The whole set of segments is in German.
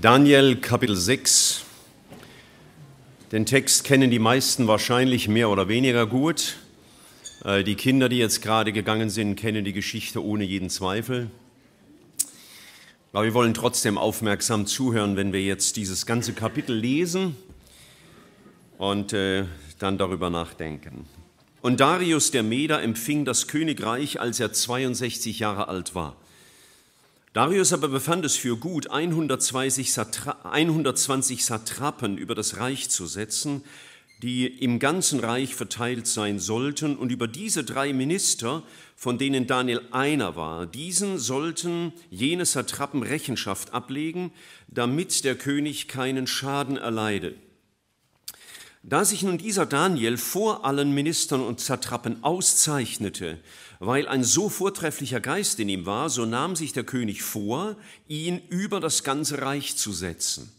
Daniel Kapitel 6. Den Text kennen die meisten wahrscheinlich mehr oder weniger gut. Äh, die Kinder, die jetzt gerade gegangen sind, kennen die Geschichte ohne jeden Zweifel. Aber wir wollen trotzdem aufmerksam zuhören, wenn wir jetzt dieses ganze Kapitel lesen und äh, dann darüber nachdenken. Und Darius der Meder empfing das Königreich, als er 62 Jahre alt war. Darius aber befand es für gut, 120, Satra 120 Satrapen über das Reich zu setzen, die im ganzen Reich verteilt sein sollten, und über diese drei Minister, von denen Daniel einer war, diesen sollten jene Satrapen Rechenschaft ablegen, damit der König keinen Schaden erleide. Da sich nun dieser Daniel vor allen Ministern und Satrapen auszeichnete, weil ein so vortrefflicher Geist in ihm war, so nahm sich der König vor, ihn über das ganze Reich zu setzen.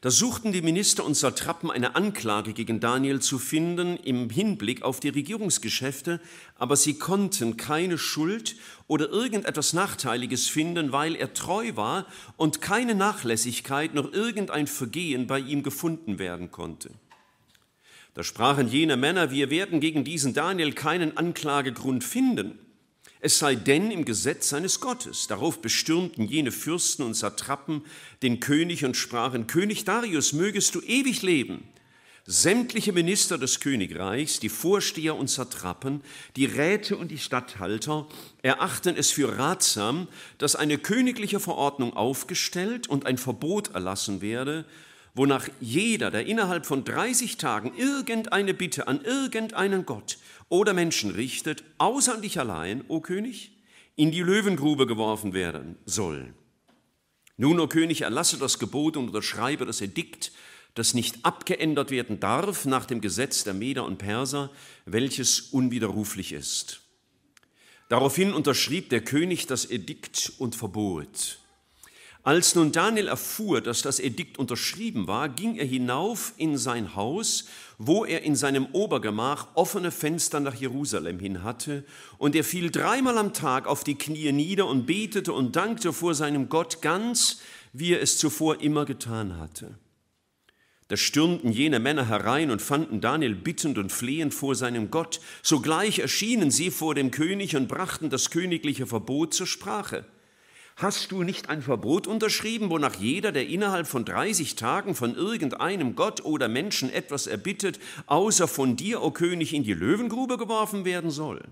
Da suchten die Minister und Satrapen eine Anklage gegen Daniel zu finden im Hinblick auf die Regierungsgeschäfte, aber sie konnten keine Schuld oder irgendetwas Nachteiliges finden, weil er treu war und keine Nachlässigkeit noch irgendein Vergehen bei ihm gefunden werden konnte. Da sprachen jene Männer, wir werden gegen diesen Daniel keinen Anklagegrund finden, es sei denn im Gesetz seines Gottes. Darauf bestürmten jene Fürsten und Satrapen den König und sprachen, König Darius, mögest du ewig leben. Sämtliche Minister des Königreichs, die Vorsteher und Satrapen, die Räte und die Statthalter erachten es für ratsam, dass eine königliche Verordnung aufgestellt und ein Verbot erlassen werde, wonach jeder, der innerhalb von 30 Tagen irgendeine Bitte an irgendeinen Gott oder Menschen richtet, außer an dich allein, o König, in die Löwengrube geworfen werden soll. Nun, o König, erlasse das Gebot und unterschreibe das Edikt, das nicht abgeändert werden darf nach dem Gesetz der Meder und Perser, welches unwiderruflich ist. Daraufhin unterschrieb der König das Edikt und verbot. Als nun Daniel erfuhr, dass das Edikt unterschrieben war, ging er hinauf in sein Haus, wo er in seinem Obergemach offene Fenster nach Jerusalem hin hatte, und er fiel dreimal am Tag auf die Knie nieder und betete und dankte vor seinem Gott ganz, wie er es zuvor immer getan hatte. Da stürmten jene Männer herein und fanden Daniel bittend und flehend vor seinem Gott. Sogleich erschienen sie vor dem König und brachten das königliche Verbot zur Sprache. Hast du nicht ein Verbot unterschrieben, wonach jeder, der innerhalb von 30 Tagen von irgendeinem Gott oder Menschen etwas erbittet, außer von dir, o oh König, in die Löwengrube geworfen werden soll?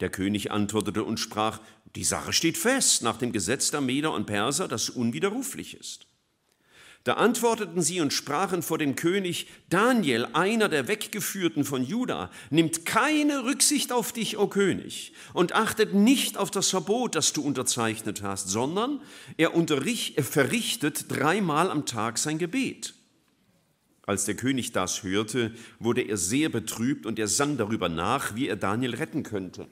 Der König antwortete und sprach, die Sache steht fest nach dem Gesetz der Meder und Perser, das unwiderruflich ist. Da antworteten sie und sprachen vor dem König, Daniel, einer der Weggeführten von Juda, nimmt keine Rücksicht auf dich, o König, und achtet nicht auf das Verbot, das du unterzeichnet hast, sondern er, er verrichtet dreimal am Tag sein Gebet. Als der König das hörte, wurde er sehr betrübt und er sann darüber nach, wie er Daniel retten könnte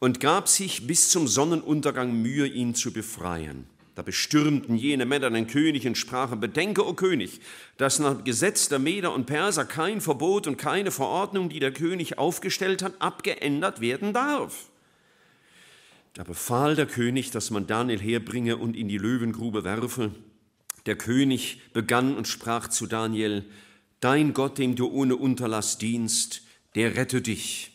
und gab sich bis zum Sonnenuntergang Mühe, ihn zu befreien. Da bestürmten jene Männer den König und sprachen, bedenke, o König, dass nach Gesetz der Meder und Perser kein Verbot und keine Verordnung, die der König aufgestellt hat, abgeändert werden darf. Da befahl der König, dass man Daniel herbringe und in die Löwengrube werfe. Der König begann und sprach zu Daniel, Dein Gott, dem du ohne Unterlass dienst, der rette dich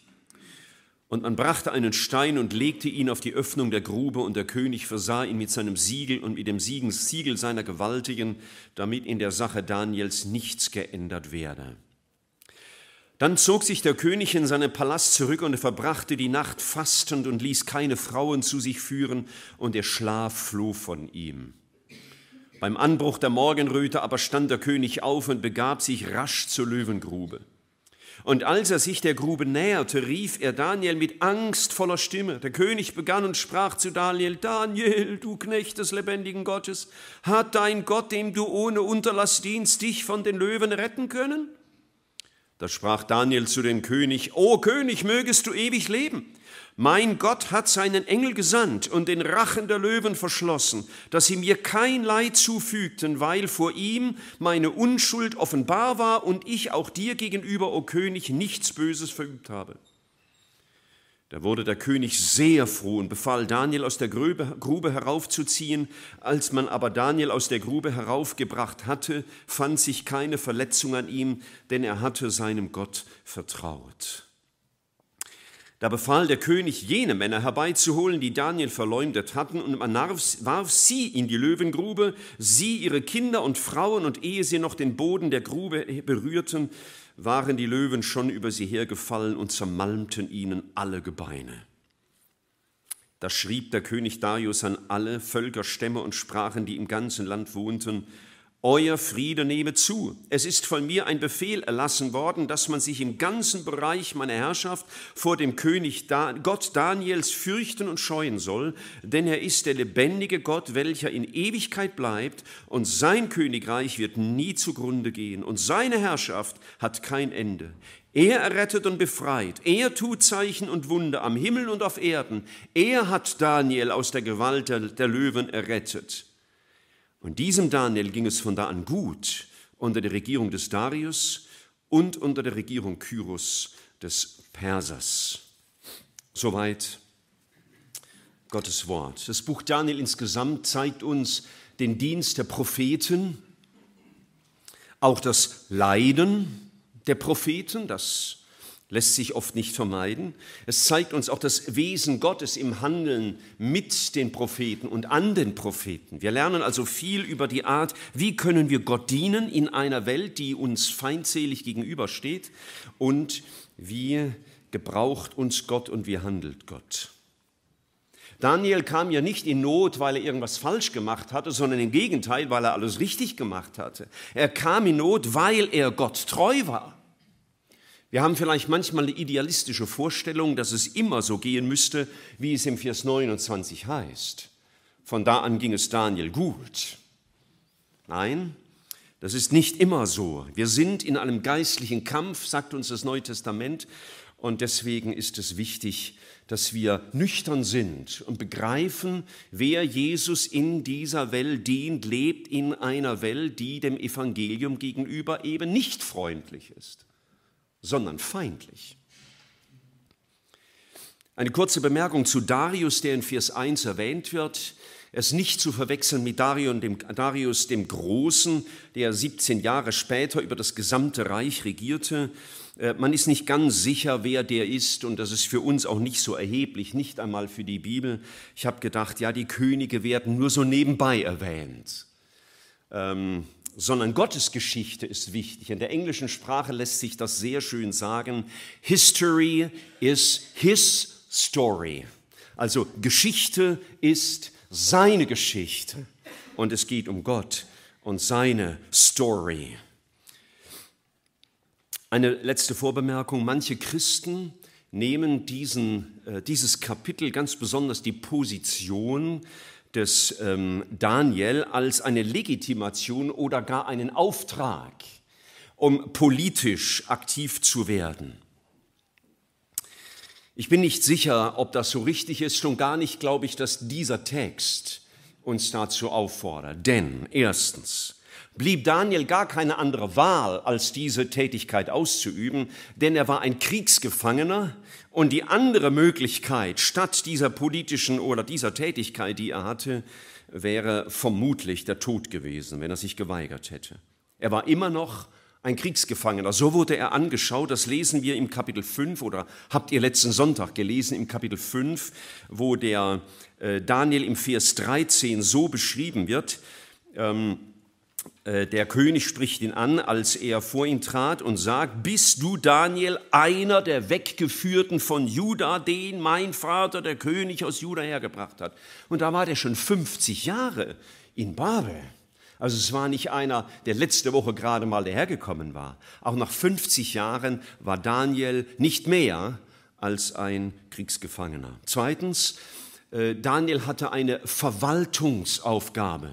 und man brachte einen Stein und legte ihn auf die Öffnung der Grube, und der König versah ihn mit seinem Siegel und mit dem Siegel seiner Gewaltigen, damit in der Sache Daniels nichts geändert werde. Dann zog sich der König in seinen Palast zurück und er verbrachte die Nacht fastend und ließ keine Frauen zu sich führen, und der Schlaf floh von ihm. Beim Anbruch der Morgenröte aber stand der König auf und begab sich rasch zur Löwengrube. Und als er sich der Grube näherte, rief er Daniel mit angstvoller Stimme. Der König begann und sprach zu Daniel, Daniel, du Knecht des lebendigen Gottes, hat dein Gott, dem du ohne Unterlass dienst, dich von den Löwen retten können? Da sprach Daniel zu dem König, O König, mögest du ewig leben. Mein Gott hat seinen Engel gesandt und den Rachen der Löwen verschlossen, dass sie mir kein Leid zufügten, weil vor ihm meine Unschuld offenbar war und ich auch dir gegenüber, o König, nichts Böses verübt habe. Da wurde der König sehr froh und befahl Daniel aus der Grube heraufzuziehen. Als man aber Daniel aus der Grube heraufgebracht hatte, fand sich keine Verletzung an ihm, denn er hatte seinem Gott vertraut. Da befahl der König, jene Männer herbeizuholen, die Daniel verleumdet hatten, und man warf sie in die Löwengrube, sie, ihre Kinder und Frauen, und ehe sie noch den Boden der Grube berührten, waren die Löwen schon über sie hergefallen und zermalmten ihnen alle Gebeine. Da schrieb der König Darius an alle Völker, Stämme und Sprachen, die im ganzen Land wohnten, euer Friede nehme zu. Es ist von mir ein Befehl erlassen worden, dass man sich im ganzen Bereich meiner Herrschaft vor dem König da Gott Daniels fürchten und scheuen soll, denn er ist der lebendige Gott, welcher in Ewigkeit bleibt, und sein Königreich wird nie zugrunde gehen, und seine Herrschaft hat kein Ende. Er errettet und befreit, er tut Zeichen und Wunder am Himmel und auf Erden, er hat Daniel aus der Gewalt der Löwen errettet. Und diesem Daniel ging es von da an gut unter der Regierung des Darius und unter der Regierung Kyros des Persers. Soweit Gottes Wort. Das Buch Daniel insgesamt zeigt uns den Dienst der Propheten, auch das Leiden der Propheten, das lässt sich oft nicht vermeiden. Es zeigt uns auch das Wesen Gottes im Handeln mit den Propheten und an den Propheten. Wir lernen also viel über die Art, wie können wir Gott dienen in einer Welt, die uns feindselig gegenübersteht und wie gebraucht uns Gott und wie handelt Gott. Daniel kam ja nicht in Not, weil er irgendwas falsch gemacht hatte, sondern im Gegenteil, weil er alles richtig gemacht hatte. Er kam in Not, weil er Gott treu war. Wir haben vielleicht manchmal eine idealistische Vorstellung, dass es immer so gehen müsste, wie es im Vers 29 heißt. Von da an ging es Daniel gut. Nein, das ist nicht immer so. Wir sind in einem geistlichen Kampf, sagt uns das Neue Testament, und deswegen ist es wichtig, dass wir nüchtern sind und begreifen, wer Jesus in dieser Welt dient, lebt in einer Welt, die dem Evangelium gegenüber eben nicht freundlich ist sondern feindlich. Eine kurze Bemerkung zu Darius, der in Vers 1 erwähnt wird. Er ist nicht zu verwechseln mit Darius dem Großen, der 17 Jahre später über das gesamte Reich regierte. Äh, man ist nicht ganz sicher, wer der ist und das ist für uns auch nicht so erheblich, nicht einmal für die Bibel. Ich habe gedacht, ja, die Könige werden nur so nebenbei erwähnt. Ähm, sondern Gottes Geschichte ist wichtig. In der englischen Sprache lässt sich das sehr schön sagen. History is his story. Also Geschichte ist seine Geschichte. Und es geht um Gott und seine Story. Eine letzte Vorbemerkung. Manche Christen nehmen diesen, äh, dieses Kapitel, ganz besonders die Position, des ähm, Daniel als eine Legitimation oder gar einen Auftrag, um politisch aktiv zu werden. Ich bin nicht sicher, ob das so richtig ist, schon gar nicht glaube ich, dass dieser Text uns dazu auffordert. Denn erstens, blieb Daniel gar keine andere Wahl, als diese Tätigkeit auszuüben, denn er war ein Kriegsgefangener und die andere Möglichkeit, statt dieser politischen oder dieser Tätigkeit, die er hatte, wäre vermutlich der Tod gewesen, wenn er sich geweigert hätte. Er war immer noch ein Kriegsgefangener. So wurde er angeschaut, das lesen wir im Kapitel 5 oder habt ihr letzten Sonntag gelesen im Kapitel 5, wo der äh, Daniel im Vers 13 so beschrieben wird. Ähm, äh, der König spricht ihn an, als er vor ihn trat und sagt, bist du Daniel einer der Weggeführten von Juda, den mein Vater, der König aus Juda hergebracht hat? Und da war der schon 50 Jahre in Babel. Also es war nicht einer, der letzte Woche gerade mal dahergekommen war. Auch nach 50 Jahren war Daniel nicht mehr als ein Kriegsgefangener. Zweitens, äh, Daniel hatte eine Verwaltungsaufgabe.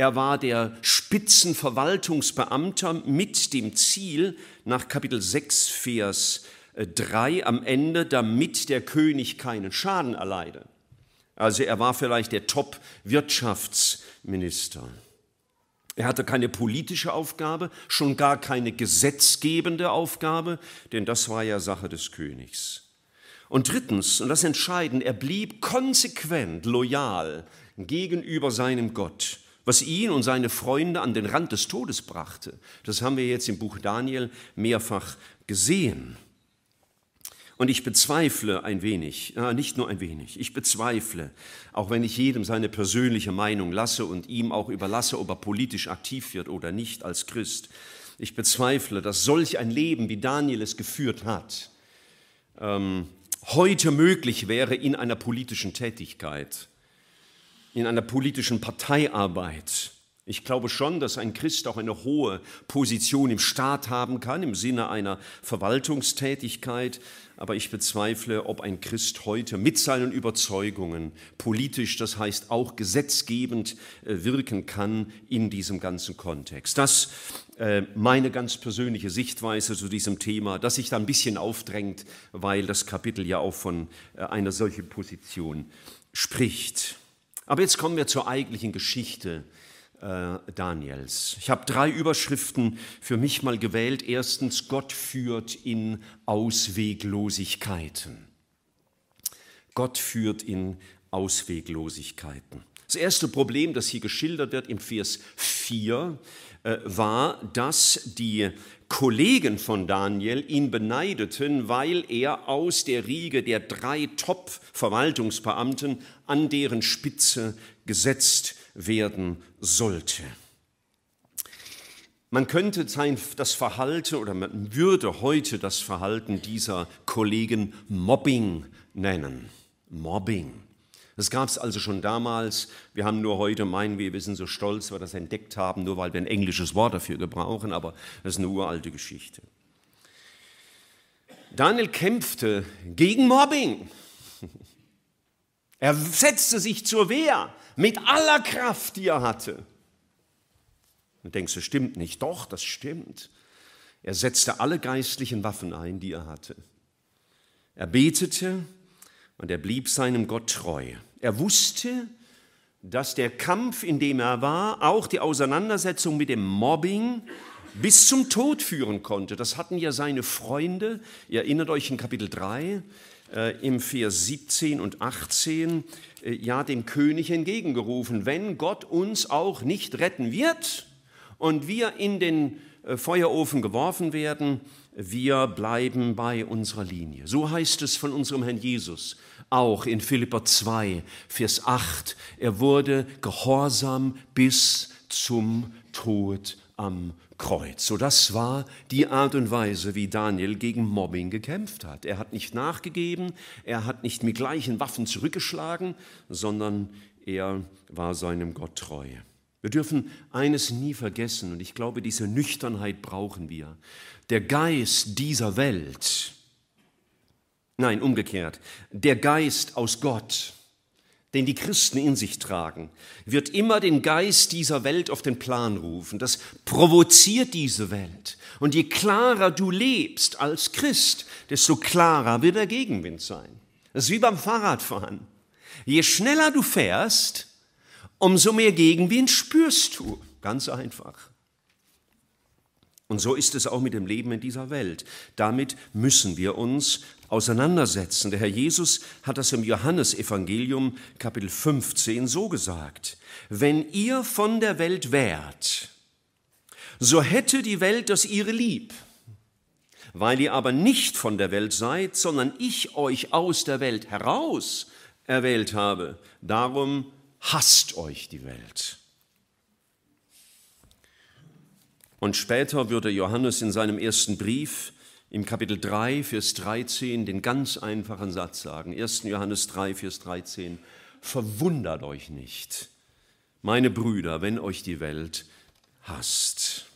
Er war der Spitzenverwaltungsbeamter mit dem Ziel, nach Kapitel 6, Vers 3 äh, am Ende, damit der König keinen Schaden erleide. Also er war vielleicht der Top-Wirtschaftsminister. Er hatte keine politische Aufgabe, schon gar keine gesetzgebende Aufgabe, denn das war ja Sache des Königs. Und drittens, und das Entscheidende, er blieb konsequent loyal gegenüber seinem Gott was ihn und seine Freunde an den Rand des Todes brachte. Das haben wir jetzt im Buch Daniel mehrfach gesehen. Und ich bezweifle ein wenig, äh, nicht nur ein wenig, ich bezweifle, auch wenn ich jedem seine persönliche Meinung lasse und ihm auch überlasse, ob er politisch aktiv wird oder nicht als Christ, ich bezweifle, dass solch ein Leben, wie Daniel es geführt hat, ähm, heute möglich wäre in einer politischen Tätigkeit in einer politischen Parteiarbeit. Ich glaube schon, dass ein Christ auch eine hohe Position im Staat haben kann, im Sinne einer Verwaltungstätigkeit, aber ich bezweifle, ob ein Christ heute mit seinen Überzeugungen politisch, das heißt auch gesetzgebend äh, wirken kann in diesem ganzen Kontext. Das äh, meine ganz persönliche Sichtweise zu diesem Thema, das sich da ein bisschen aufdrängt, weil das Kapitel ja auch von äh, einer solchen Position spricht. Aber jetzt kommen wir zur eigentlichen Geschichte äh, Daniels. Ich habe drei Überschriften für mich mal gewählt. Erstens, Gott führt in Ausweglosigkeiten. Gott führt in Ausweglosigkeiten. Das erste Problem, das hier geschildert wird im Vers 4, äh, war, dass die Kollegen von Daniel ihn beneideten, weil er aus der Riege der drei Top-Verwaltungsbeamten an deren Spitze gesetzt werden sollte. Man könnte sein, das Verhalten oder man würde heute das Verhalten dieser Kollegen Mobbing nennen. Mobbing. Das gab es also schon damals. Wir haben nur heute, meinen wir, wir sind so stolz, weil wir das entdeckt haben, nur weil wir ein englisches Wort dafür gebrauchen, aber das ist eine uralte Geschichte. Daniel kämpfte gegen Mobbing. Er setzte sich zur Wehr mit aller Kraft, die er hatte. Und denkst das stimmt nicht? Doch, das stimmt. Er setzte alle geistlichen Waffen ein, die er hatte. Er betete und er blieb seinem Gott treu. Er wusste, dass der Kampf, in dem er war, auch die Auseinandersetzung mit dem Mobbing bis zum Tod führen konnte. Das hatten ja seine Freunde. Ihr erinnert euch in Kapitel 3, äh, im Vers 17 und 18 äh, ja dem König entgegengerufen, wenn Gott uns auch nicht retten wird und wir in den äh, Feuerofen geworfen werden, wir bleiben bei unserer Linie. So heißt es von unserem Herrn Jesus auch in Philippa 2, Vers 8. Er wurde gehorsam bis zum Tod am Kreuz. So das war die Art und Weise, wie Daniel gegen Mobbing gekämpft hat. Er hat nicht nachgegeben, er hat nicht mit gleichen Waffen zurückgeschlagen, sondern er war seinem Gott treu. Wir dürfen eines nie vergessen, und ich glaube, diese Nüchternheit brauchen wir. Der Geist dieser Welt, nein, umgekehrt, der Geist aus Gott, den die Christen in sich tragen, wird immer den Geist dieser Welt auf den Plan rufen. Das provoziert diese Welt. Und je klarer du lebst als Christ, desto klarer wird der Gegenwind sein. Das ist wie beim Fahrradfahren. Je schneller du fährst, umso mehr Gegenwind spürst du. Ganz einfach. Und so ist es auch mit dem Leben in dieser Welt. Damit müssen wir uns auseinandersetzen. Der Herr Jesus hat das im Johannesevangelium Kapitel 15 so gesagt. Wenn ihr von der Welt wärt, so hätte die Welt das ihre lieb. Weil ihr aber nicht von der Welt seid, sondern ich euch aus der Welt heraus erwählt habe, darum hasst euch die Welt. Und später würde Johannes in seinem ersten Brief im Kapitel 3, Vers 13 den ganz einfachen Satz sagen. 1. Johannes 3, Vers 13. Verwundert euch nicht, meine Brüder, wenn euch die Welt hasst.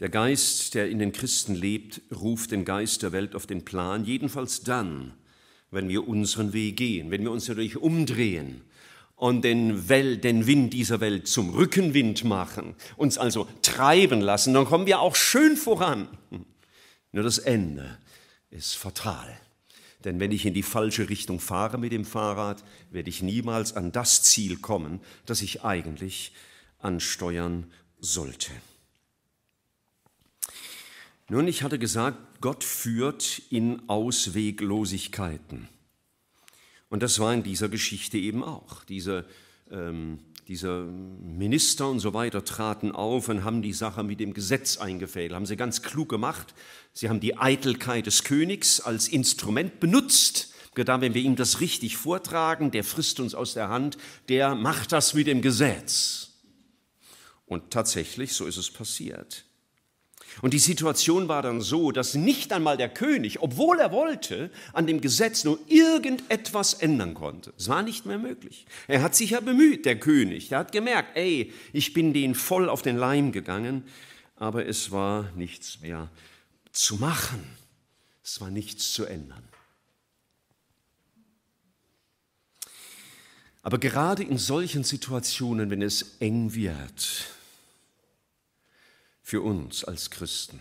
Der Geist, der in den Christen lebt, ruft den Geist der Welt auf den Plan, jedenfalls dann, wenn wir unseren Weg gehen, wenn wir uns dadurch umdrehen und den, Welt, den Wind dieser Welt zum Rückenwind machen, uns also treiben lassen, dann kommen wir auch schön voran. Nur das Ende ist fatal. Denn wenn ich in die falsche Richtung fahre mit dem Fahrrad, werde ich niemals an das Ziel kommen, das ich eigentlich ansteuern sollte. Nun, ich hatte gesagt, Gott führt in Ausweglosigkeiten. Und das war in dieser Geschichte eben auch. Diese, ähm, diese Minister und so weiter traten auf und haben die Sache mit dem Gesetz eingefädelt. Haben sie ganz klug gemacht. Sie haben die Eitelkeit des Königs als Instrument benutzt. Gedacht, wenn wir ihm das richtig vortragen, der frisst uns aus der Hand, der macht das mit dem Gesetz. Und tatsächlich, so ist es passiert. Und die Situation war dann so, dass nicht einmal der König, obwohl er wollte, an dem Gesetz nur irgendetwas ändern konnte. Es war nicht mehr möglich. Er hat sich ja bemüht, der König. Er hat gemerkt, ey, ich bin denen voll auf den Leim gegangen, aber es war nichts mehr zu machen. Es war nichts zu ändern. Aber gerade in solchen Situationen, wenn es eng wird, für uns als Christen.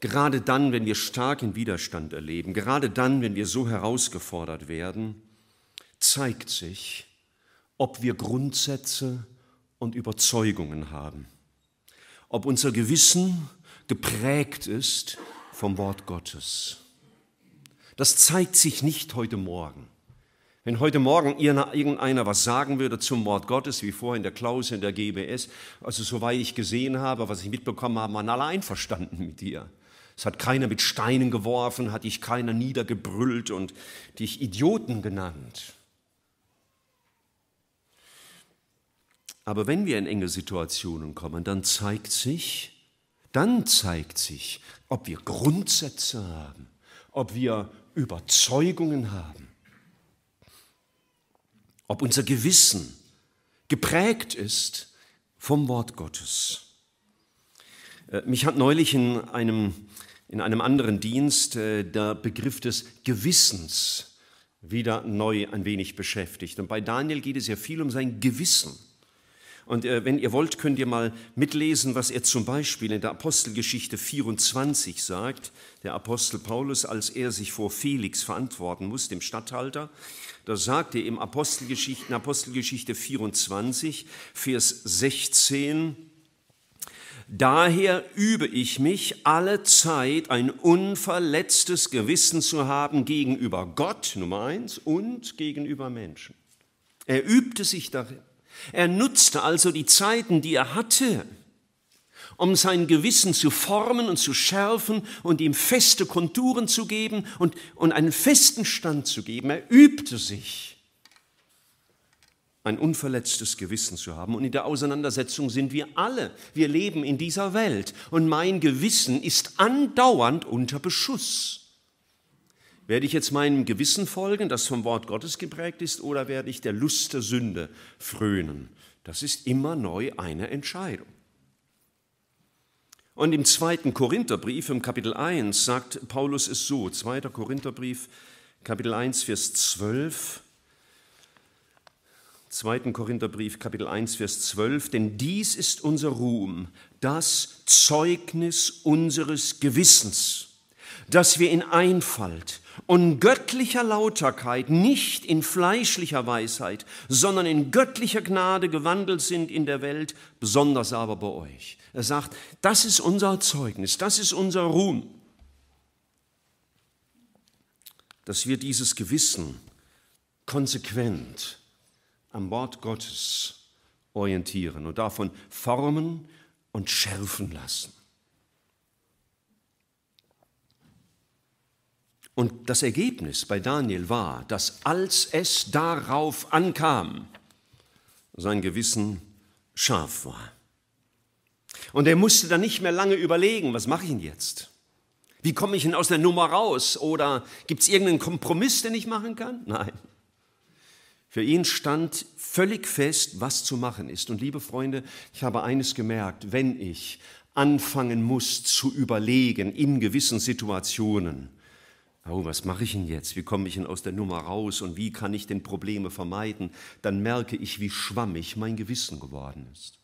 Gerade dann, wenn wir starken Widerstand erleben, gerade dann, wenn wir so herausgefordert werden, zeigt sich, ob wir Grundsätze und Überzeugungen haben, ob unser Gewissen geprägt ist vom Wort Gottes. Das zeigt sich nicht heute Morgen. Wenn heute Morgen irgendeiner was sagen würde zum Wort Gottes, wie vorhin der Klaus in der GBS, also soweit ich gesehen habe, was ich mitbekommen habe, waren alle einverstanden mit dir. Es hat keiner mit Steinen geworfen, hat dich keiner niedergebrüllt und dich Idioten genannt. Aber wenn wir in enge Situationen kommen, dann zeigt sich, dann zeigt sich, ob wir Grundsätze haben, ob wir Überzeugungen haben ob unser Gewissen geprägt ist vom Wort Gottes. Äh, mich hat neulich in einem, in einem anderen Dienst äh, der Begriff des Gewissens wieder neu ein wenig beschäftigt. Und bei Daniel geht es ja viel um sein Gewissen. Und äh, wenn ihr wollt, könnt ihr mal mitlesen, was er zum Beispiel in der Apostelgeschichte 24 sagt, der Apostel Paulus, als er sich vor Felix verantworten muss, dem Statthalter. Da sagt er im Apostelgeschichten, Apostelgeschichte 24, Vers 16, Daher übe ich mich alle Zeit, ein unverletztes Gewissen zu haben gegenüber Gott, Nummer eins, und gegenüber Menschen. Er übte sich darin. Er nutzte also die Zeiten, die er hatte, um sein Gewissen zu formen und zu schärfen und ihm feste Konturen zu geben und, und einen festen Stand zu geben. Er übte sich, ein unverletztes Gewissen zu haben. Und in der Auseinandersetzung sind wir alle. Wir leben in dieser Welt und mein Gewissen ist andauernd unter Beschuss. Werde ich jetzt meinem Gewissen folgen, das vom Wort Gottes geprägt ist, oder werde ich der Lust der Sünde frönen? Das ist immer neu eine Entscheidung. Und im zweiten Korintherbrief, im Kapitel 1, sagt Paulus es so, zweiter Korintherbrief, Kapitel 1, Vers 12, 2. Korintherbrief, Kapitel 1, Vers 12, denn dies ist unser Ruhm, das Zeugnis unseres Gewissens, dass wir in Einfalt und göttlicher Lauterkeit, nicht in fleischlicher Weisheit, sondern in göttlicher Gnade gewandelt sind in der Welt, besonders aber bei euch. Er sagt, das ist unser Zeugnis, das ist unser Ruhm, dass wir dieses Gewissen konsequent am Wort Gottes orientieren und davon formen und schärfen lassen. Und das Ergebnis bei Daniel war, dass als es darauf ankam, sein Gewissen scharf war. Und er musste dann nicht mehr lange überlegen, was mache ich denn jetzt? Wie komme ich denn aus der Nummer raus? Oder gibt es irgendeinen Kompromiss, den ich machen kann? Nein. Für ihn stand völlig fest, was zu machen ist. Und liebe Freunde, ich habe eines gemerkt, wenn ich anfangen muss zu überlegen in gewissen Situationen, oh, was mache ich denn jetzt? Wie komme ich denn aus der Nummer raus und wie kann ich denn Probleme vermeiden? Dann merke ich, wie schwammig mein Gewissen geworden ist.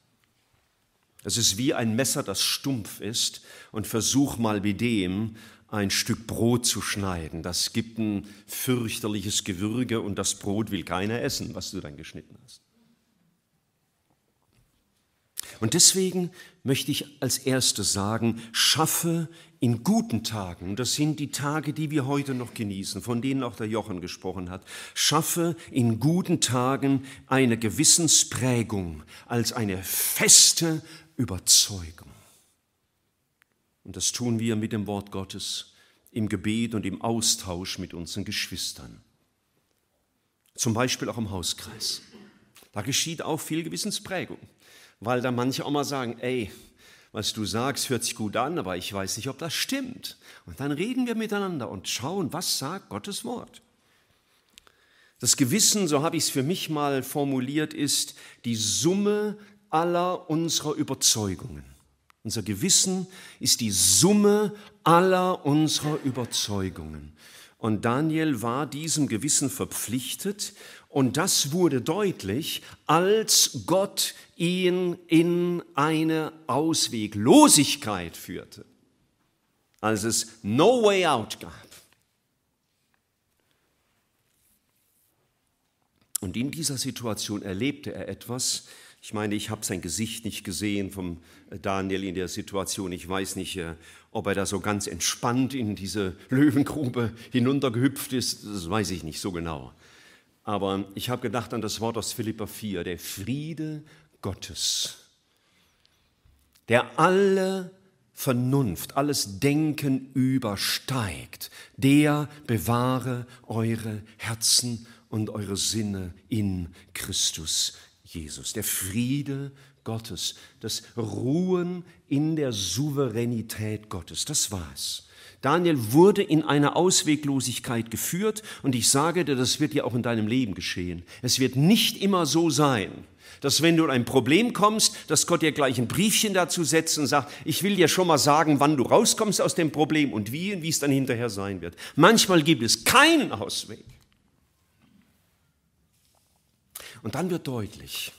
Es ist wie ein Messer, das stumpf ist und versuch mal mit dem ein Stück Brot zu schneiden. Das gibt ein fürchterliches Gewürge und das Brot will keiner essen, was du dann geschnitten hast. Und deswegen möchte ich als erstes sagen, schaffe in guten Tagen, das sind die Tage, die wir heute noch genießen, von denen auch der Jochen gesprochen hat, schaffe in guten Tagen eine Gewissensprägung als eine feste Überzeugung. Und das tun wir mit dem Wort Gottes, im Gebet und im Austausch mit unseren Geschwistern. Zum Beispiel auch im Hauskreis. Da geschieht auch viel Gewissensprägung, weil da manche auch mal sagen, ey, was du sagst, hört sich gut an, aber ich weiß nicht, ob das stimmt. Und dann reden wir miteinander und schauen, was sagt Gottes Wort. Das Gewissen, so habe ich es für mich mal formuliert, ist die Summe aller unserer Überzeugungen. Unser Gewissen ist die Summe aller unserer Überzeugungen. Und Daniel war diesem Gewissen verpflichtet und das wurde deutlich, als Gott ihn in eine Ausweglosigkeit führte, als es No Way Out gab. Und in dieser Situation erlebte er etwas, ich meine, ich habe sein Gesicht nicht gesehen vom äh, Daniel in der Situation. Ich weiß nicht, äh, ob er da so ganz entspannt in diese Löwengrube hinuntergehüpft ist. Das weiß ich nicht so genau. Aber ich habe gedacht an das Wort aus Philippa 4, der Friede Gottes, der alle Vernunft, alles Denken übersteigt, der bewahre eure Herzen und eure Sinne in Christus Jesus, der Friede Gottes, das Ruhen in der Souveränität Gottes, das war's. Daniel wurde in eine Ausweglosigkeit geführt und ich sage dir, das wird dir auch in deinem Leben geschehen. Es wird nicht immer so sein, dass wenn du in ein Problem kommst, dass Gott dir gleich ein Briefchen dazu setzt und sagt, ich will dir schon mal sagen, wann du rauskommst aus dem Problem und wie und wie es dann hinterher sein wird. Manchmal gibt es keinen Ausweg. Und dann wird deutlich,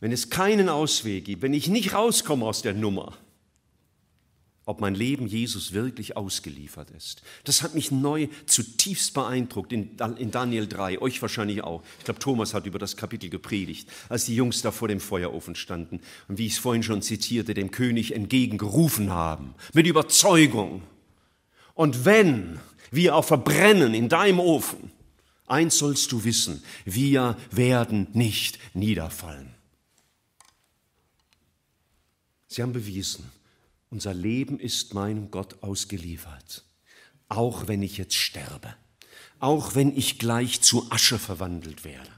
wenn es keinen Ausweg gibt, wenn ich nicht rauskomme aus der Nummer, ob mein Leben Jesus wirklich ausgeliefert ist. Das hat mich neu zutiefst beeindruckt in, in Daniel 3, euch wahrscheinlich auch. Ich glaube, Thomas hat über das Kapitel gepredigt, als die Jungs da vor dem Feuerofen standen und wie ich es vorhin schon zitierte, dem König entgegengerufen haben, mit Überzeugung. Und wenn wir auch verbrennen in deinem Ofen, Eins sollst du wissen, wir werden nicht niederfallen. Sie haben bewiesen, unser Leben ist meinem Gott ausgeliefert, auch wenn ich jetzt sterbe, auch wenn ich gleich zu Asche verwandelt werde.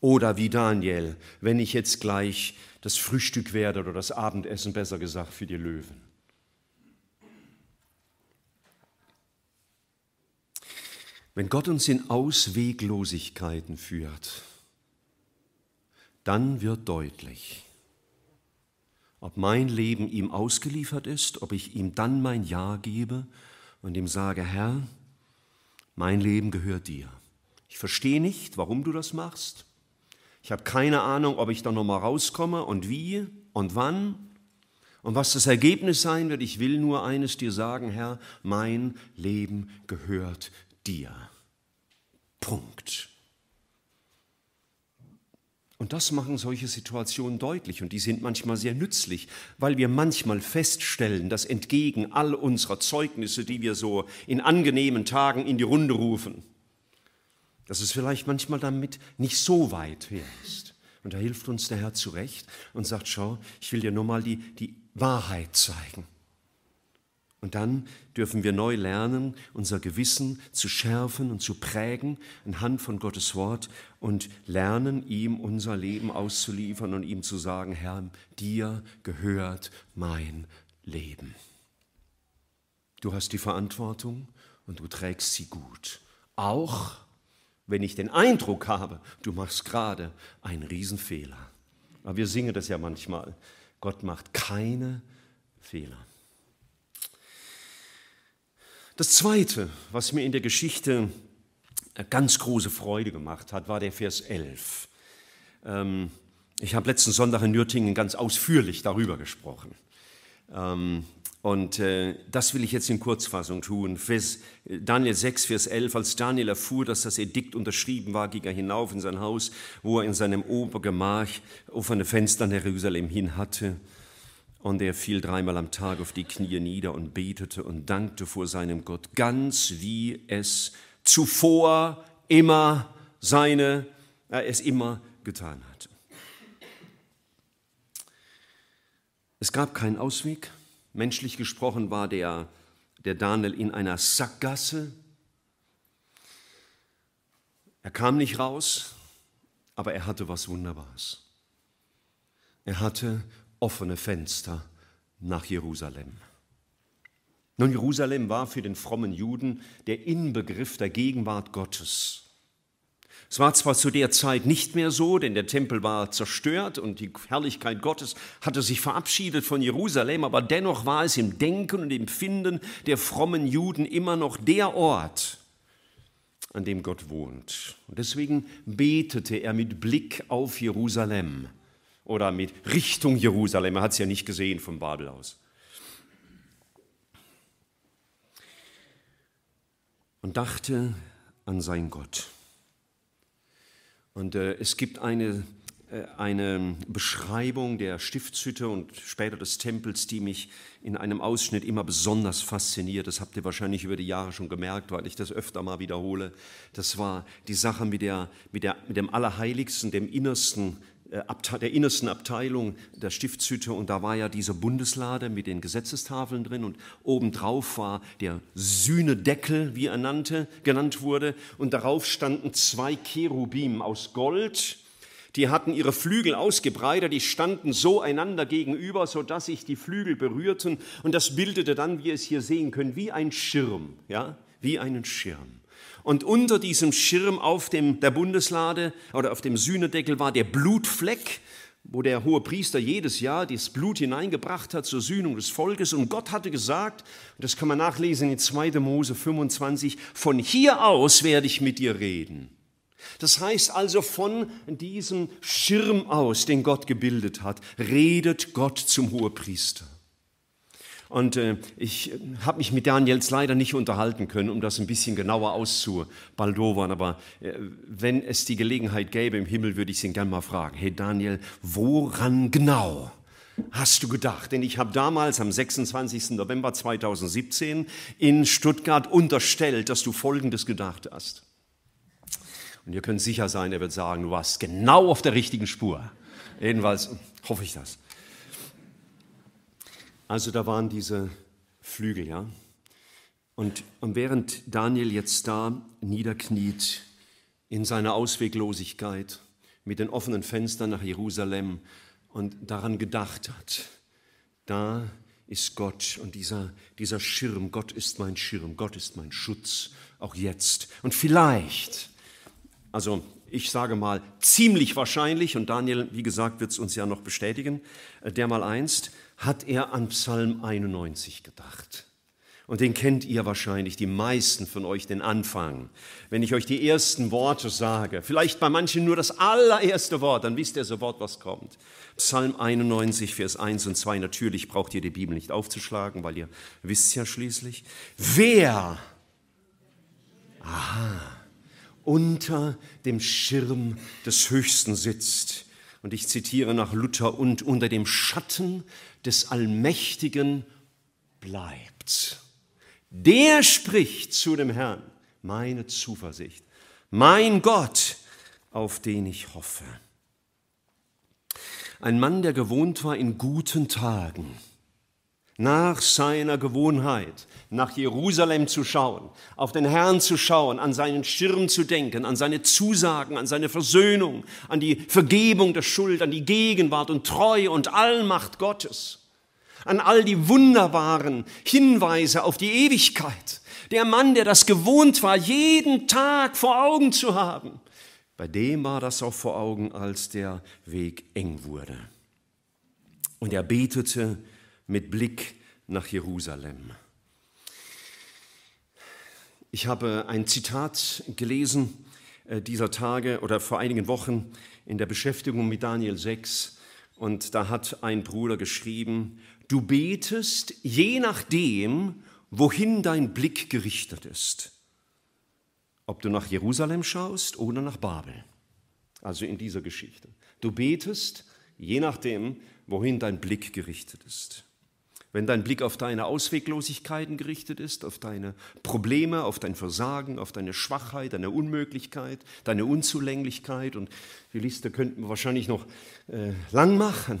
Oder wie Daniel, wenn ich jetzt gleich das Frühstück werde oder das Abendessen besser gesagt für die Löwen. Wenn Gott uns in Ausweglosigkeiten führt, dann wird deutlich, ob mein Leben ihm ausgeliefert ist, ob ich ihm dann mein Ja gebe und ihm sage, Herr, mein Leben gehört dir. Ich verstehe nicht, warum du das machst. Ich habe keine Ahnung, ob ich da nochmal rauskomme und wie und wann und was das Ergebnis sein wird. Ich will nur eines dir sagen, Herr, mein Leben gehört dir. Punkt. Und das machen solche Situationen deutlich und die sind manchmal sehr nützlich, weil wir manchmal feststellen, dass entgegen all unserer Zeugnisse, die wir so in angenehmen Tagen in die Runde rufen, dass es vielleicht manchmal damit nicht so weit her ist. Und da hilft uns der Herr zurecht und sagt, schau, ich will dir nur mal die, die Wahrheit zeigen. Und dann dürfen wir neu lernen, unser Gewissen zu schärfen und zu prägen anhand von Gottes Wort und lernen, ihm unser Leben auszuliefern und ihm zu sagen, Herr, dir gehört mein Leben. Du hast die Verantwortung und du trägst sie gut. Auch wenn ich den Eindruck habe, du machst gerade einen Riesenfehler. Aber wir singen das ja manchmal. Gott macht keine Fehler. Das Zweite, was mir in der Geschichte ganz große Freude gemacht hat, war der Vers 11. Ähm, ich habe letzten Sonntag in Nürtingen ganz ausführlich darüber gesprochen. Ähm, und äh, das will ich jetzt in Kurzfassung tun. Äh, Daniel 6, Vers 11, als Daniel erfuhr, dass das Edikt unterschrieben war, ging er hinauf in sein Haus, wo er in seinem Obergemach offene Fenster in Jerusalem hin hatte und er fiel dreimal am Tag auf die Knie nieder und betete und dankte vor seinem Gott, ganz wie es zuvor immer seine, äh, es immer getan hatte. Es gab keinen Ausweg. Menschlich gesprochen war der, der Daniel in einer Sackgasse. Er kam nicht raus, aber er hatte was Wunderbares. Er hatte offene Fenster nach Jerusalem. Nun, Jerusalem war für den frommen Juden der Inbegriff der Gegenwart Gottes. Es war zwar zu der Zeit nicht mehr so, denn der Tempel war zerstört und die Herrlichkeit Gottes hatte sich verabschiedet von Jerusalem, aber dennoch war es im Denken und Empfinden der frommen Juden immer noch der Ort, an dem Gott wohnt. Und deswegen betete er mit Blick auf Jerusalem oder mit Richtung Jerusalem. Er hat es ja nicht gesehen von Babel aus. Und dachte an sein Gott. Und äh, es gibt eine, äh, eine Beschreibung der Stiftshütte und später des Tempels, die mich in einem Ausschnitt immer besonders fasziniert. Das habt ihr wahrscheinlich über die Jahre schon gemerkt, weil ich das öfter mal wiederhole. Das war die Sache mit, der, mit, der, mit dem Allerheiligsten, dem Innersten äh, der innersten Abteilung der Stiftshütte und da war ja diese Bundeslade mit den Gesetzestafeln drin und obendrauf war der Sühnedeckel, wie er nannte, genannt wurde und darauf standen zwei Cherubim aus Gold, die hatten ihre Flügel ausgebreitet, die standen so einander gegenüber, so dass sich die Flügel berührten und das bildete dann, wie ihr es hier sehen können, wie ein Schirm, ja, wie einen Schirm. Und unter diesem Schirm auf dem, der Bundeslade oder auf dem Sühnedeckel war der Blutfleck, wo der hohe Priester jedes Jahr das Blut hineingebracht hat zur Sühnung des Volkes. Und Gott hatte gesagt, und das kann man nachlesen in 2. Mose 25, von hier aus werde ich mit dir reden. Das heißt also von diesem Schirm aus, den Gott gebildet hat, redet Gott zum Hohepriester. Und äh, ich habe mich mit Daniels leider nicht unterhalten können, um das ein bisschen genauer auszubaldowern. Aber äh, wenn es die Gelegenheit gäbe im Himmel, würde ich ihn gerne mal fragen. Hey Daniel, woran genau? Hast du gedacht? Denn ich habe damals am 26. November 2017 in Stuttgart unterstellt, dass du Folgendes gedacht hast. Und ihr könnt sicher sein, er wird sagen, du warst genau auf der richtigen Spur. Jedenfalls hoffe ich das. Also da waren diese Flügel, ja. Und, und während Daniel jetzt da niederkniet in seiner Ausweglosigkeit mit den offenen Fenstern nach Jerusalem und daran gedacht hat, da ist Gott und dieser, dieser Schirm, Gott ist mein Schirm, Gott ist mein Schutz, auch jetzt. Und vielleicht, also ich sage mal, ziemlich wahrscheinlich, und Daniel, wie gesagt, wird es uns ja noch bestätigen, äh, dermal einst, hat er an Psalm 91 gedacht. Und den kennt ihr wahrscheinlich, die meisten von euch, den Anfang. Wenn ich euch die ersten Worte sage, vielleicht bei manchen nur das allererste Wort, dann wisst ihr sofort, was kommt. Psalm 91, Vers 1 und 2, natürlich braucht ihr die Bibel nicht aufzuschlagen, weil ihr wisst ja schließlich. Wer? Aha unter dem Schirm des Höchsten sitzt. Und ich zitiere nach Luther, und unter dem Schatten des Allmächtigen bleibt. Der spricht zu dem Herrn, meine Zuversicht, mein Gott, auf den ich hoffe. Ein Mann, der gewohnt war, in guten Tagen nach seiner Gewohnheit, nach Jerusalem zu schauen, auf den Herrn zu schauen, an seinen Schirm zu denken, an seine Zusagen, an seine Versöhnung, an die Vergebung der Schuld, an die Gegenwart und Treue und Allmacht Gottes, an all die wunderbaren Hinweise auf die Ewigkeit. Der Mann, der das gewohnt war, jeden Tag vor Augen zu haben, bei dem war das auch vor Augen, als der Weg eng wurde. Und er betete, mit Blick nach Jerusalem. Ich habe ein Zitat gelesen äh, dieser Tage oder vor einigen Wochen in der Beschäftigung mit Daniel 6 und da hat ein Bruder geschrieben, du betest je nachdem, wohin dein Blick gerichtet ist, ob du nach Jerusalem schaust oder nach Babel, also in dieser Geschichte. Du betest je nachdem, wohin dein Blick gerichtet ist. Wenn dein Blick auf deine Ausweglosigkeiten gerichtet ist, auf deine Probleme, auf dein Versagen, auf deine Schwachheit, deine Unmöglichkeit, deine Unzulänglichkeit und die Liste könnten wir wahrscheinlich noch äh, lang machen,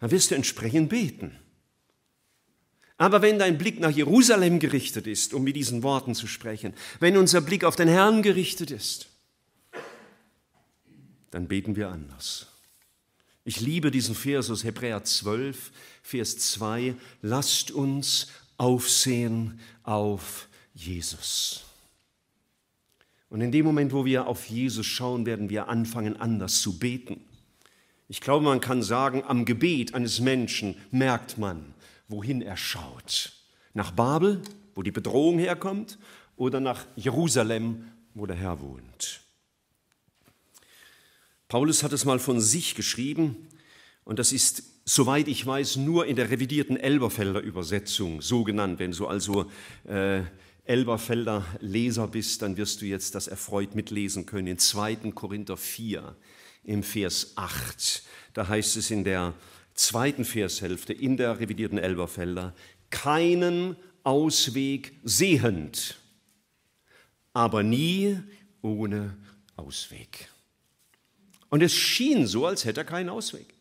dann wirst du entsprechend beten. Aber wenn dein Blick nach Jerusalem gerichtet ist, um mit diesen Worten zu sprechen, wenn unser Blick auf den Herrn gerichtet ist, dann beten wir anders. Ich liebe diesen Vers aus Hebräer 12, Vers 2. Lasst uns aufsehen auf Jesus. Und in dem Moment, wo wir auf Jesus schauen, werden wir anfangen, anders zu beten. Ich glaube, man kann sagen, am Gebet eines Menschen merkt man, wohin er schaut. Nach Babel, wo die Bedrohung herkommt, oder nach Jerusalem, wo der Herr wohnt. Paulus hat es mal von sich geschrieben und das ist, soweit ich weiß, nur in der revidierten Elberfelder Übersetzung so genannt. Wenn du also äh, Elberfelder Leser bist, dann wirst du jetzt das erfreut mitlesen können. In 2. Korinther 4 im Vers 8, da heißt es in der zweiten Vershälfte in der revidierten Elberfelder, keinen Ausweg sehend, aber nie ohne Ausweg. Und es schien so, als hätte er keinen Ausweg.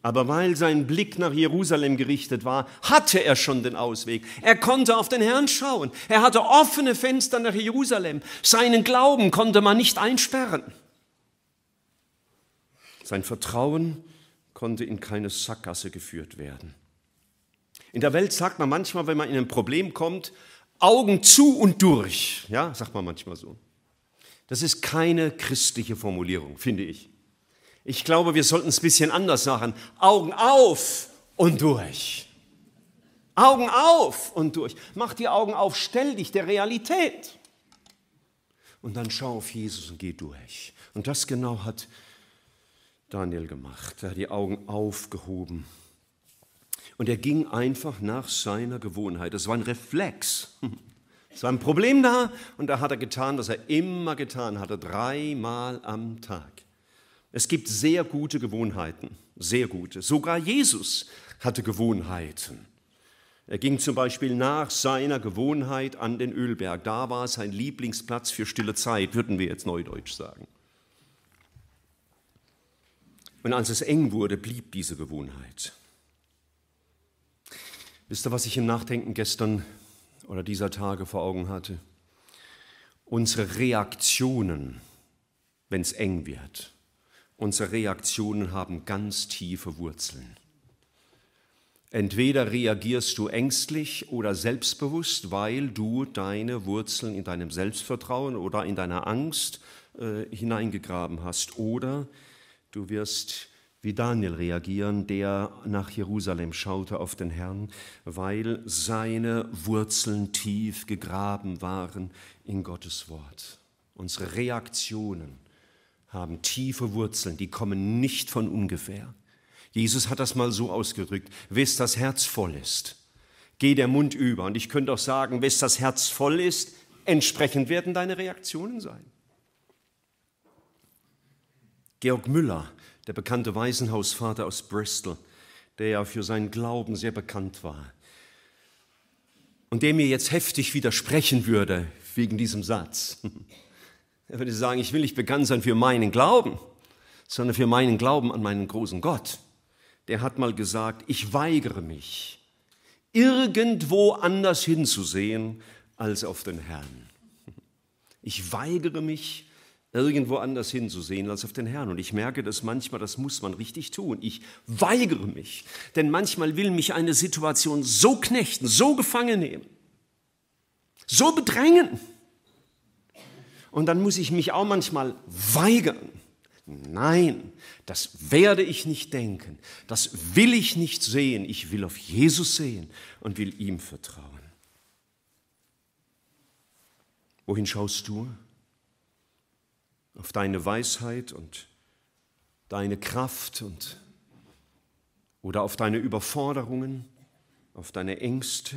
Aber weil sein Blick nach Jerusalem gerichtet war, hatte er schon den Ausweg. Er konnte auf den Herrn schauen. Er hatte offene Fenster nach Jerusalem. Seinen Glauben konnte man nicht einsperren. Sein Vertrauen konnte in keine Sackgasse geführt werden. In der Welt sagt man manchmal, wenn man in ein Problem kommt, Augen zu und durch. Ja, sagt man manchmal so. Das ist keine christliche Formulierung, finde ich. Ich glaube, wir sollten es ein bisschen anders machen. Augen auf und durch. Augen auf und durch. Mach die Augen auf, stell dich der Realität. Und dann schau auf Jesus und geh durch. Und das genau hat Daniel gemacht. Er hat die Augen aufgehoben. Und er ging einfach nach seiner Gewohnheit. Das war ein Reflex. Es war ein Problem da und da hat er getan, was er immer getan hatte, dreimal am Tag. Es gibt sehr gute Gewohnheiten, sehr gute. Sogar Jesus hatte Gewohnheiten. Er ging zum Beispiel nach seiner Gewohnheit an den Ölberg. Da war sein Lieblingsplatz für stille Zeit, würden wir jetzt neudeutsch sagen. Und als es eng wurde, blieb diese Gewohnheit. Wisst ihr, was ich im Nachdenken gestern oder dieser Tage vor Augen hatte. Unsere Reaktionen, wenn es eng wird, unsere Reaktionen haben ganz tiefe Wurzeln. Entweder reagierst du ängstlich oder selbstbewusst, weil du deine Wurzeln in deinem Selbstvertrauen oder in deiner Angst äh, hineingegraben hast, oder du wirst wie Daniel reagieren, der nach Jerusalem schaute auf den Herrn, weil seine Wurzeln tief gegraben waren in Gottes Wort. Unsere Reaktionen haben tiefe Wurzeln, die kommen nicht von ungefähr. Jesus hat das mal so ausgedrückt, wes das Herz voll ist, geht der Mund über. Und ich könnte auch sagen, wes das Herz voll ist, entsprechend werden deine Reaktionen sein. Georg Müller der bekannte Waisenhausvater aus Bristol, der ja für seinen Glauben sehr bekannt war und dem mir jetzt heftig widersprechen würde wegen diesem Satz. Er würde sagen, ich will nicht bekannt sein für meinen Glauben, sondern für meinen Glauben an meinen großen Gott. Der hat mal gesagt, ich weigere mich, irgendwo anders hinzusehen als auf den Herrn. Ich weigere mich, irgendwo anders hinzusehen als auf den Herrn. Und ich merke dass manchmal, das muss man richtig tun. Ich weigere mich, denn manchmal will mich eine Situation so knechten, so gefangen nehmen, so bedrängen. Und dann muss ich mich auch manchmal weigern. Nein, das werde ich nicht denken, das will ich nicht sehen. Ich will auf Jesus sehen und will ihm vertrauen. Wohin schaust du? auf deine Weisheit und deine Kraft und oder auf deine Überforderungen, auf deine Ängste?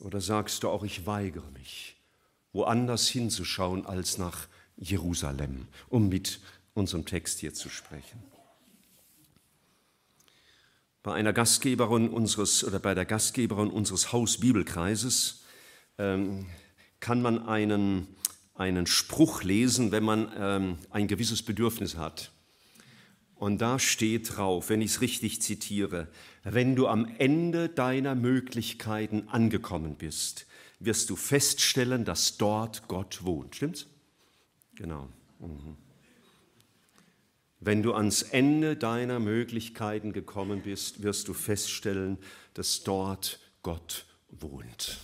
Oder sagst du auch, ich weigere mich, woanders hinzuschauen als nach Jerusalem, um mit unserem Text hier zu sprechen? Bei einer Gastgeberin unseres oder bei der Gastgeberin unseres Hausbibelkreises ähm, kann man einen einen Spruch lesen, wenn man ähm, ein gewisses Bedürfnis hat. Und da steht drauf, wenn ich es richtig zitiere, wenn du am Ende deiner Möglichkeiten angekommen bist, wirst du feststellen, dass dort Gott wohnt. Stimmt's? Genau. Mhm. Wenn du ans Ende deiner Möglichkeiten gekommen bist, wirst du feststellen, dass dort Gott wohnt.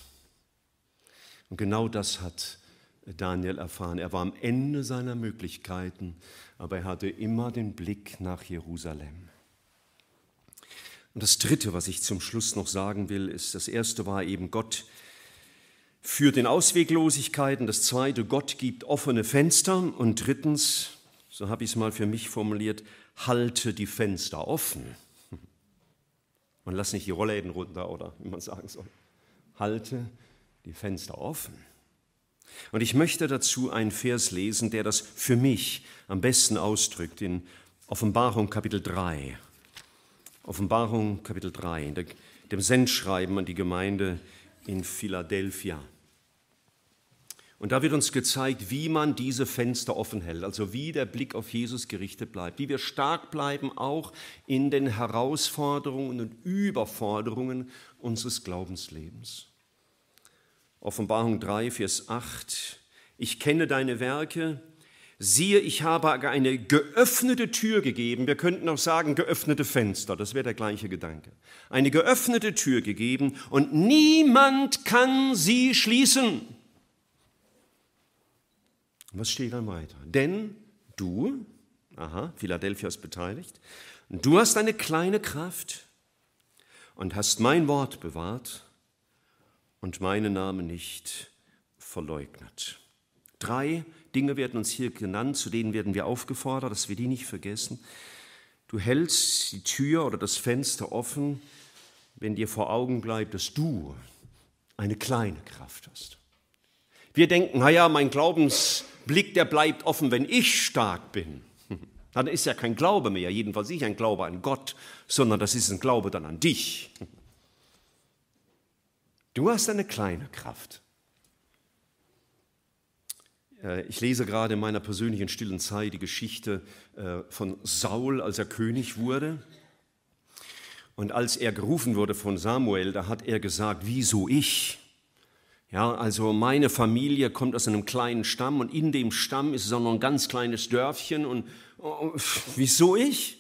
Und genau das hat Daniel erfahren. Er war am Ende seiner Möglichkeiten, aber er hatte immer den Blick nach Jerusalem. Und das Dritte, was ich zum Schluss noch sagen will, ist, das Erste war eben, Gott führt in Ausweglosigkeiten. Das Zweite, Gott gibt offene Fenster. Und drittens, so habe ich es mal für mich formuliert, halte die Fenster offen. Man lass nicht die Rollläden runter oder wie man sagen soll. Halte die Fenster offen. Und ich möchte dazu einen Vers lesen, der das für mich am besten ausdrückt, in Offenbarung Kapitel 3. Offenbarung Kapitel 3, in dem Sendschreiben an die Gemeinde in Philadelphia. Und da wird uns gezeigt, wie man diese Fenster offen hält, also wie der Blick auf Jesus gerichtet bleibt, wie wir stark bleiben auch in den Herausforderungen und Überforderungen unseres Glaubenslebens. Offenbarung 3, Vers 8. Ich kenne deine Werke. Siehe, ich habe eine geöffnete Tür gegeben. Wir könnten auch sagen, geöffnete Fenster. Das wäre der gleiche Gedanke. Eine geöffnete Tür gegeben und niemand kann sie schließen. Was steht dann weiter? Denn du, aha, Philadelphia ist beteiligt, du hast eine kleine Kraft und hast mein Wort bewahrt und meinen Namen nicht verleugnet. Drei Dinge werden uns hier genannt, zu denen werden wir aufgefordert, dass wir die nicht vergessen. Du hältst die Tür oder das Fenster offen, wenn dir vor Augen bleibt, dass du eine kleine Kraft hast. Wir denken, naja, mein Glaubensblick, der bleibt offen, wenn ich stark bin. Dann ist ja kein Glaube mehr, jedenfalls nicht ein Glaube an Gott, sondern das ist ein Glaube dann an dich. Du hast eine kleine Kraft. Äh, ich lese gerade in meiner persönlichen stillen Zeit die Geschichte äh, von Saul, als er König wurde. Und als er gerufen wurde von Samuel, da hat er gesagt, wieso ich? Ja, also meine Familie kommt aus einem kleinen Stamm und in dem Stamm ist es auch noch ein ganz kleines Dörfchen und oh, wieso ich?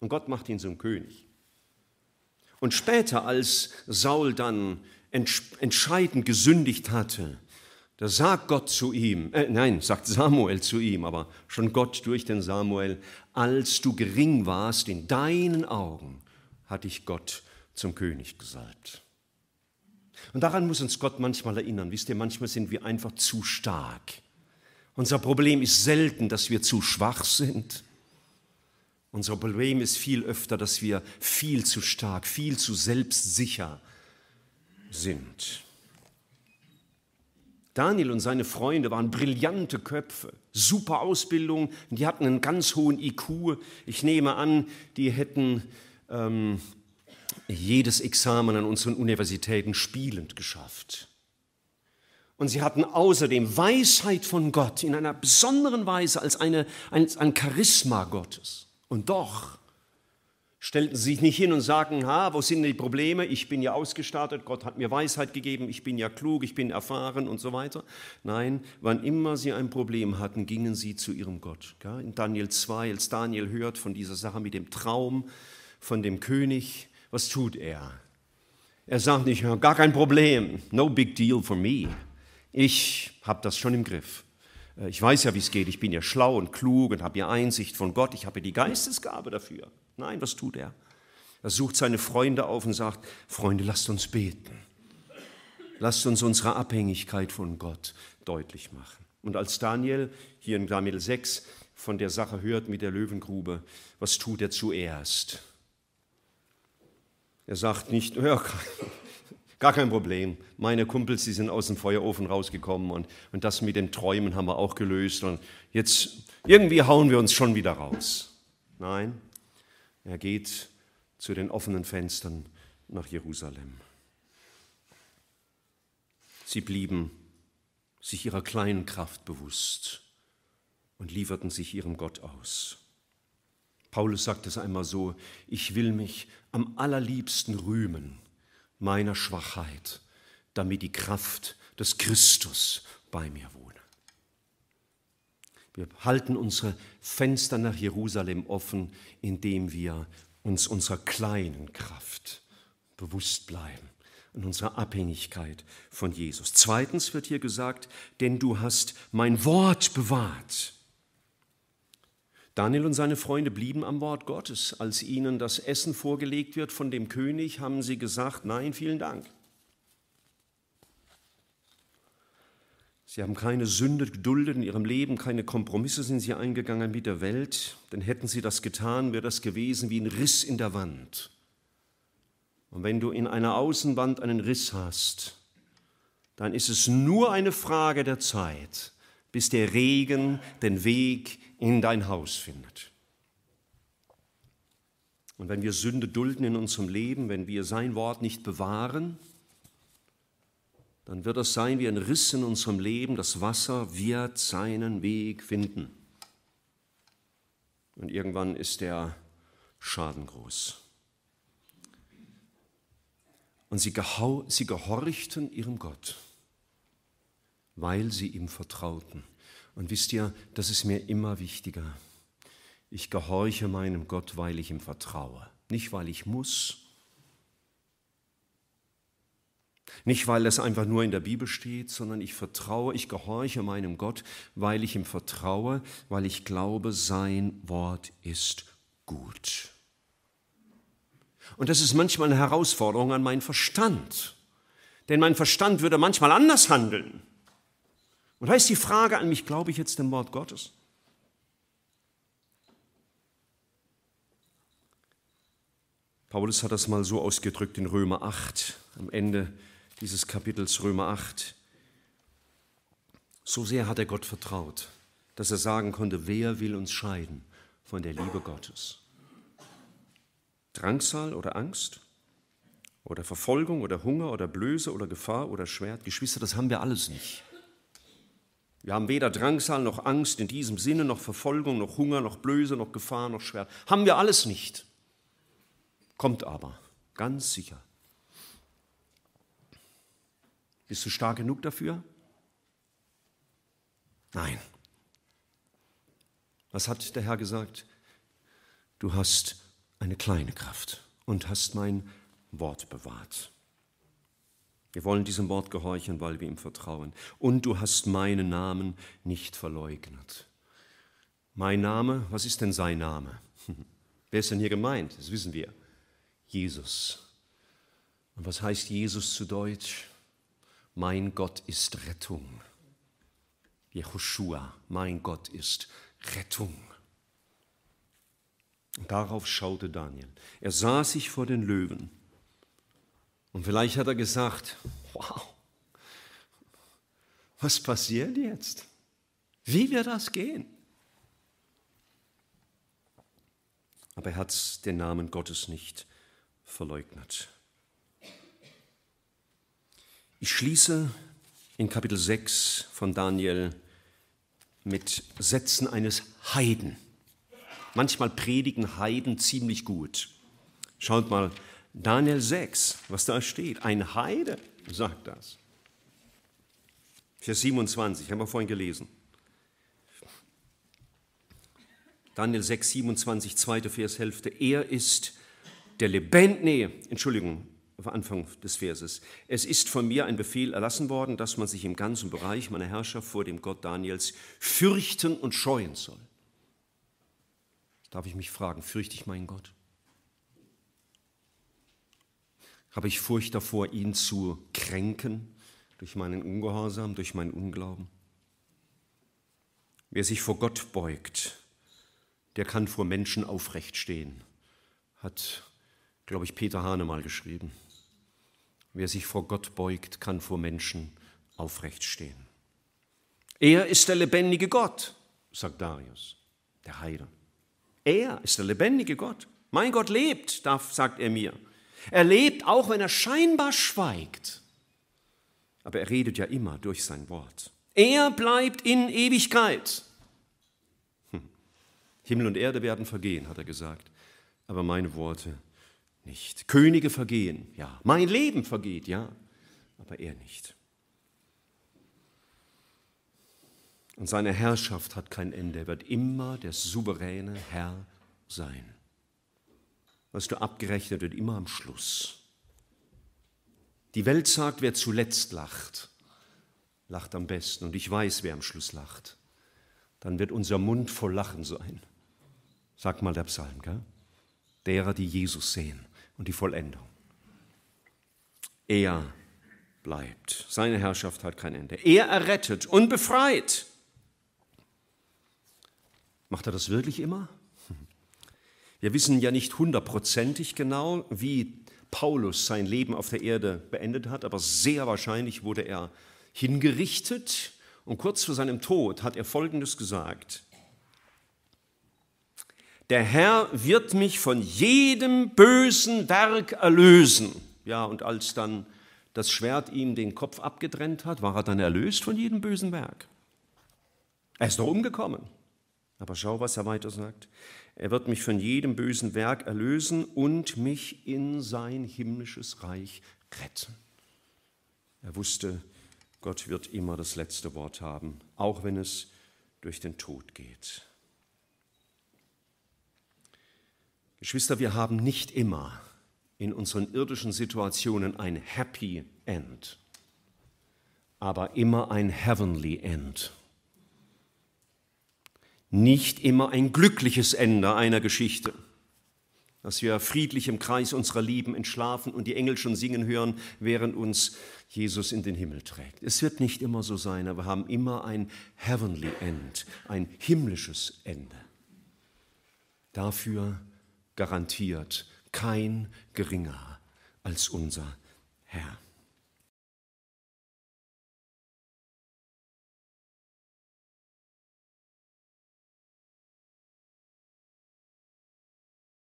Und Gott macht ihn zum König. Und später, als Saul dann entscheidend gesündigt hatte, da sagt Gott zu ihm, äh, nein, sagt Samuel zu ihm, aber schon Gott durch den Samuel, als du gering warst in deinen Augen, hat dich Gott zum König gesalbt. Und daran muss uns Gott manchmal erinnern. Wisst ihr, manchmal sind wir einfach zu stark. Unser Problem ist selten, dass wir zu schwach sind. Unser Problem ist viel öfter, dass wir viel zu stark, viel zu selbstsicher sind sind. Daniel und seine Freunde waren brillante Köpfe, super Ausbildung, die hatten einen ganz hohen IQ. Ich nehme an, die hätten ähm, jedes Examen an unseren Universitäten spielend geschafft. Und sie hatten außerdem Weisheit von Gott in einer besonderen Weise als, eine, als ein Charisma Gottes. Und doch stellten sie sich nicht hin und sagten, ha, wo sind die Probleme? Ich bin ja ausgestattet, Gott hat mir Weisheit gegeben, ich bin ja klug, ich bin erfahren und so weiter. Nein, wann immer sie ein Problem hatten, gingen sie zu ihrem Gott. In Daniel 2, als Daniel hört von dieser Sache mit dem Traum, von dem König, was tut er? Er sagt nicht, gar kein Problem, no big deal for me. Ich habe das schon im Griff. Äh, ich weiß ja, wie es geht. Ich bin ja schlau und klug und habe ja Einsicht von Gott. Ich habe ja die Geistesgabe dafür. Nein, was tut er? Er sucht seine Freunde auf und sagt, Freunde, lasst uns beten. Lasst uns unsere Abhängigkeit von Gott deutlich machen. Und als Daniel hier in Daniel 6 von der Sache hört mit der Löwengrube, was tut er zuerst? Er sagt nicht, ja, gar kein Problem, meine Kumpels, die sind aus dem Feuerofen rausgekommen und, und das mit den Träumen haben wir auch gelöst und jetzt irgendwie hauen wir uns schon wieder raus. Nein, er geht zu den offenen Fenstern nach Jerusalem. Sie blieben sich ihrer kleinen Kraft bewusst und lieferten sich ihrem Gott aus. Paulus sagt es einmal so, ich will mich am allerliebsten rühmen meiner Schwachheit, damit die Kraft des Christus bei mir wohnt. Wir halten unsere Fenster nach Jerusalem offen, indem wir uns unserer kleinen Kraft bewusst bleiben und unserer Abhängigkeit von Jesus. Zweitens wird hier gesagt, denn du hast mein Wort bewahrt. Daniel und seine Freunde blieben am Wort Gottes. Als ihnen das Essen vorgelegt wird von dem König, haben sie gesagt, nein, vielen Dank. Sie haben keine Sünde geduldet in ihrem Leben, keine Kompromisse sind sie eingegangen mit der Welt, denn hätten sie das getan, wäre das gewesen wie ein Riss in der Wand. Und wenn du in einer Außenwand einen Riss hast, dann ist es nur eine Frage der Zeit, bis der Regen den Weg in dein Haus findet. Und wenn wir Sünde dulden in unserem Leben, wenn wir sein Wort nicht bewahren, dann wird es sein wie ein Riss in unserem Leben. Das Wasser wird seinen Weg finden. Und irgendwann ist der Schaden groß. Und sie, sie gehorchten ihrem Gott, weil sie ihm vertrauten. Und wisst ihr, das ist mir immer wichtiger. Ich gehorche meinem Gott, weil ich ihm vertraue. Nicht, weil ich muss, nicht, weil das einfach nur in der Bibel steht, sondern ich vertraue, ich gehorche meinem Gott, weil ich ihm vertraue, weil ich glaube, sein Wort ist gut. Und das ist manchmal eine Herausforderung an meinen Verstand, denn mein Verstand würde manchmal anders handeln. Und da ist die Frage an mich, glaube ich jetzt dem Wort Gottes? Paulus hat das mal so ausgedrückt in Römer 8 am Ende dieses Kapitels Römer 8. So sehr hat er Gott vertraut, dass er sagen konnte, wer will uns scheiden von der Liebe Gottes? Drangsal oder Angst oder Verfolgung oder Hunger oder Blöße oder Gefahr oder Schwert, Geschwister, das haben wir alles nicht. Wir haben weder Drangsal noch Angst in diesem Sinne, noch Verfolgung, noch Hunger, noch Blöße, noch Gefahr, noch Schwert. Haben wir alles nicht. Kommt aber, ganz sicher, bist du stark genug dafür? Nein. Was hat der Herr gesagt? Du hast eine kleine Kraft und hast mein Wort bewahrt. Wir wollen diesem Wort gehorchen, weil wir ihm vertrauen. Und du hast meinen Namen nicht verleugnet. Mein Name, was ist denn sein Name? Wer ist denn hier gemeint? Das wissen wir. Jesus. Und was heißt Jesus zu Deutsch? mein Gott ist Rettung. Jehoshua, mein Gott ist Rettung. Und darauf schaute Daniel. Er sah sich vor den Löwen. Und vielleicht hat er gesagt, wow, was passiert jetzt? Wie wird das gehen? Aber er hat den Namen Gottes nicht verleugnet. Ich schließe in Kapitel 6 von Daniel mit Sätzen eines Heiden. Manchmal predigen Heiden ziemlich gut. Schaut mal, Daniel 6, was da steht. Ein Heide sagt das. Vers 27, haben wir vorhin gelesen. Daniel 6, 27, zweite Vers, Hälfte. Er ist der lebendige, nee, Entschuldigung, Anfang des Verses. Es ist von mir ein Befehl erlassen worden, dass man sich im ganzen Bereich meiner Herrschaft vor dem Gott Daniels fürchten und scheuen soll. Darf ich mich fragen, fürchte ich meinen Gott? Habe ich Furcht davor, ihn zu kränken durch meinen Ungehorsam, durch meinen Unglauben? Wer sich vor Gott beugt, der kann vor Menschen aufrecht stehen, hat, glaube ich, Peter Hane mal geschrieben. Wer sich vor Gott beugt, kann vor Menschen aufrecht stehen. Er ist der lebendige Gott, sagt Darius, der Heiler. Er ist der lebendige Gott. Mein Gott lebt, sagt er mir. Er lebt, auch wenn er scheinbar schweigt. Aber er redet ja immer durch sein Wort. Er bleibt in Ewigkeit. Hm. Himmel und Erde werden vergehen, hat er gesagt, aber meine Worte nicht. Könige vergehen, ja. Mein Leben vergeht, ja. Aber er nicht. Und seine Herrschaft hat kein Ende. Er wird immer der souveräne Herr sein. Weißt du, abgerechnet wird immer am Schluss. Die Welt sagt, wer zuletzt lacht, lacht am besten. Und ich weiß, wer am Schluss lacht. Dann wird unser Mund voll Lachen sein. Sagt mal der Psalm, gell? Derer, die Jesus sehen und die Vollendung. Er bleibt. Seine Herrschaft hat kein Ende. Er errettet und befreit. Macht er das wirklich immer? Wir wissen ja nicht hundertprozentig genau, wie Paulus sein Leben auf der Erde beendet hat, aber sehr wahrscheinlich wurde er hingerichtet und kurz vor seinem Tod hat er Folgendes gesagt der Herr wird mich von jedem bösen Werk erlösen. Ja, und als dann das Schwert ihm den Kopf abgetrennt hat, war er dann erlöst von jedem bösen Werk. Er ist doch umgekommen. Aber schau, was er weiter sagt. Er wird mich von jedem bösen Werk erlösen und mich in sein himmlisches Reich retten. Er wusste, Gott wird immer das letzte Wort haben, auch wenn es durch den Tod geht. Geschwister, wir haben nicht immer in unseren irdischen Situationen ein Happy End, aber immer ein Heavenly End. Nicht immer ein glückliches Ende einer Geschichte, dass wir friedlich im Kreis unserer Lieben entschlafen und die Engel schon singen hören, während uns Jesus in den Himmel trägt. Es wird nicht immer so sein, aber wir haben immer ein Heavenly End, ein himmlisches Ende. Dafür garantiert kein geringer als unser Herr.